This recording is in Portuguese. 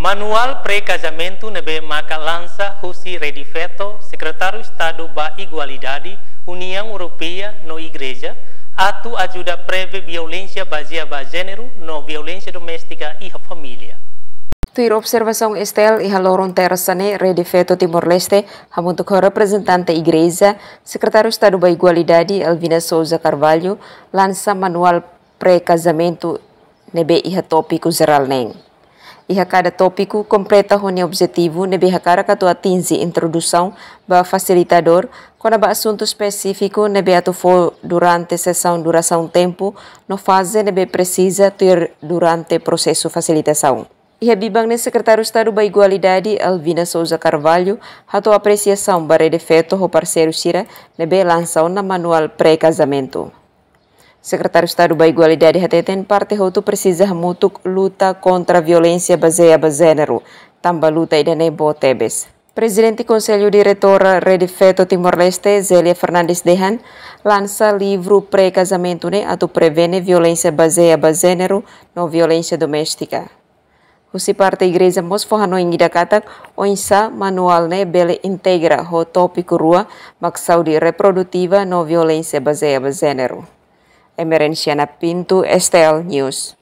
Manual Pré-Casamento nebe maka lança Rossi Redifeto, Secretário Estado ba Igualdade, União Europeia no Igreja, atu ajuda preve violência baseada ba gênero no violência doméstica e família. Tuir observação estel e haloron terrasane Redifeto Timor-Leste, hamuntuk representante Igreja, Secretário Estado ba Igualdade, Alvina Souza Carvalho, lança Manual Pré-Casamento nebe iha topico geral neng. E cada tópico completa o objetivo de cada catua tinzi introdução ba facilitador quando ba assunto específico ne be atufo durante sessão duração tempo no fase ne precisa ter durante processo facilitação. E a bibang ne secretário Estado ba Igualdade Alvina Souza Carvalho hatu apreciação ba redefeto o parceiro Sira ne lançou na manual pré-casamento. Sekretaris de Estado da Igualdade retém parte Hoto precisa mutuk luta kontra a violência bazeneru, Tamba luta e botebes. Presidente do Conselho Diretor Rede Feto Timor-Leste, Zélia Fernandes Dehan, lansa livro Pré-Casamento atau ato prevene violência baseada bazeneru no não violência doméstica. Husi parte igreja mos fohano ingida katak oinsa manual bele integra ho topiku rua maksaudi reproduktiva no violência baseada bazeneru. Emerensiana Pintu, STL News.